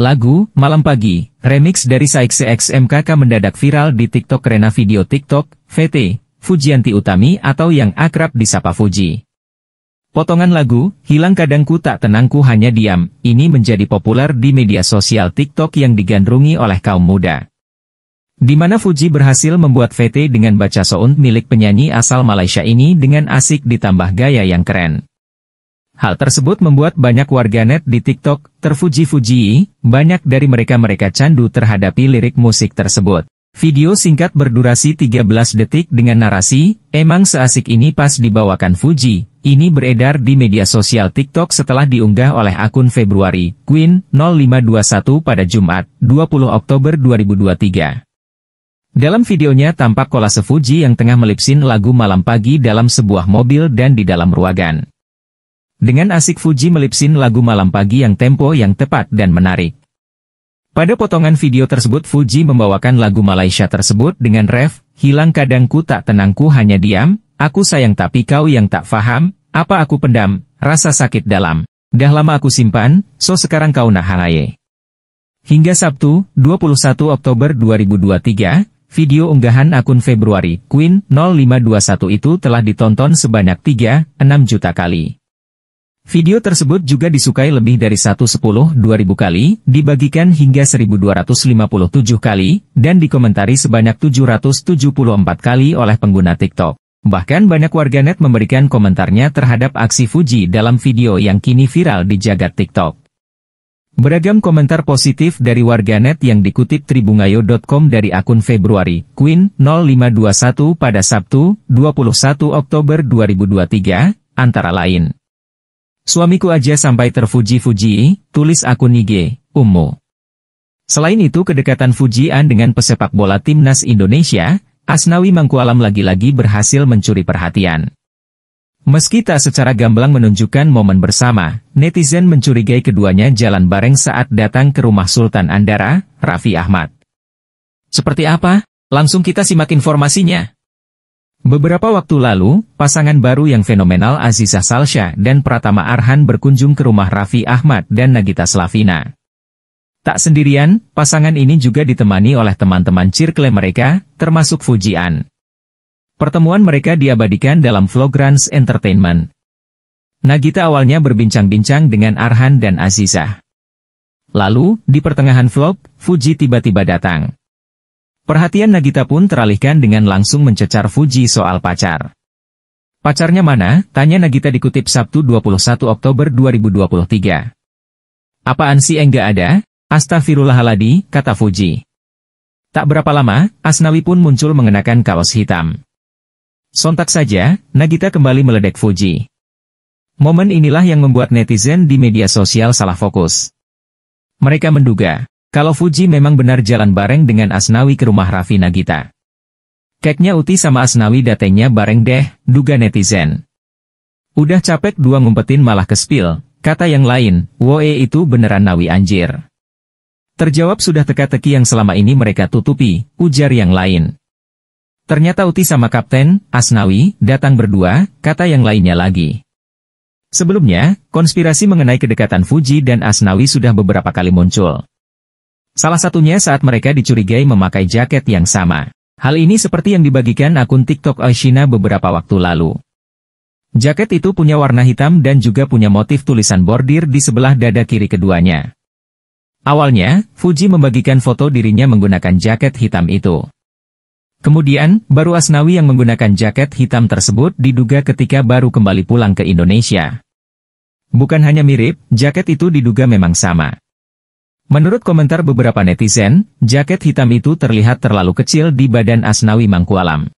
Lagu, Malam Pagi, remix dari Saikse XMKK mendadak viral di TikTok Rena video TikTok, VT, Fujianti Utami atau yang akrab disapa Fuji. Potongan lagu, Hilang Kadangku Tak Tenangku Hanya Diam, ini menjadi populer di media sosial TikTok yang digandrungi oleh kaum muda. Di mana Fuji berhasil membuat VT dengan baca sound milik penyanyi asal Malaysia ini dengan asik ditambah gaya yang keren. Hal tersebut membuat banyak warganet di TikTok terfuji-fuji, banyak dari mereka-mereka candu terhadapi lirik musik tersebut. Video singkat berdurasi 13 detik dengan narasi, emang seasik ini pas dibawakan Fuji, ini beredar di media sosial TikTok setelah diunggah oleh akun Februari, Queen, 0521 pada Jumat, 20 Oktober 2023. Dalam videonya tampak kolase Fuji yang tengah melipsin lagu malam pagi dalam sebuah mobil dan di dalam ruangan dengan asik Fuji melipsin lagu malam pagi yang tempo yang tepat dan menarik. Pada potongan video tersebut Fuji membawakan lagu Malaysia tersebut dengan ref, hilang kadangku tak tenangku hanya diam, aku sayang tapi kau yang tak faham, apa aku pendam, rasa sakit dalam. Dah lama aku simpan, so sekarang kau nak halaye. Hingga Sabtu, 21 Oktober 2023, video unggahan akun Februari Queen 0521 itu telah ditonton sebanyak 3,6 juta kali. Video tersebut juga disukai lebih dari 110.000 kali, dibagikan hingga 1257 kali, dan dikomentari sebanyak 774 kali oleh pengguna TikTok. Bahkan banyak warganet memberikan komentarnya terhadap aksi Fuji dalam video yang kini viral di jagat TikTok. Beragam komentar positif dari warganet yang dikutip tribungayo.com dari akun Februari, Queen 0521 pada Sabtu, 21 Oktober 2023, antara lain. Suamiku aja sampai terfuji-fuji, tulis akun IG, Ummu. Selain itu kedekatan Fujian dengan pesepak bola timnas Indonesia, Asnawi Mangkualam lagi-lagi berhasil mencuri perhatian. Meski tak secara gamblang menunjukkan momen bersama, netizen mencurigai keduanya jalan bareng saat datang ke rumah Sultan Andara, Raffi Ahmad. Seperti apa? Langsung kita simak informasinya. Beberapa waktu lalu, pasangan baru yang fenomenal Aziza Salsha dan Pratama Arhan berkunjung ke rumah Raffi Ahmad dan Nagita Slavina. Tak sendirian, pasangan ini juga ditemani oleh teman-teman circle mereka, termasuk Fujian. Pertemuan mereka diabadikan dalam Rans Entertainment. Nagita awalnya berbincang-bincang dengan Arhan dan Aziza. Lalu, di pertengahan vlog, Fuji tiba-tiba datang. Perhatian Nagita pun teralihkan dengan langsung mencecar Fuji soal pacar. Pacarnya mana? Tanya Nagita dikutip Sabtu 21 Oktober 2023. Apaan sih enggak ada? Astagfirullahaladzim, kata Fuji. Tak berapa lama, Asnawi pun muncul mengenakan kaos hitam. Sontak saja, Nagita kembali meledek Fuji. Momen inilah yang membuat netizen di media sosial salah fokus. Mereka menduga, kalau Fuji memang benar jalan bareng dengan Asnawi ke rumah Raffi Nagita. Keknya Uti sama Asnawi datenya bareng deh, duga netizen. Udah capek dua ngumpetin malah ke kespil, kata yang lain, woe itu beneran Nawi anjir. Terjawab sudah teka-teki yang selama ini mereka tutupi, ujar yang lain. Ternyata Uti sama Kapten, Asnawi, datang berdua, kata yang lainnya lagi. Sebelumnya, konspirasi mengenai kedekatan Fuji dan Asnawi sudah beberapa kali muncul. Salah satunya saat mereka dicurigai memakai jaket yang sama. Hal ini seperti yang dibagikan akun TikTok Aishina beberapa waktu lalu. Jaket itu punya warna hitam dan juga punya motif tulisan bordir di sebelah dada kiri keduanya. Awalnya, Fuji membagikan foto dirinya menggunakan jaket hitam itu. Kemudian, baru Asnawi yang menggunakan jaket hitam tersebut diduga ketika baru kembali pulang ke Indonesia. Bukan hanya mirip, jaket itu diduga memang sama. Menurut komentar beberapa netizen, jaket hitam itu terlihat terlalu kecil di badan Asnawi Mangkualam.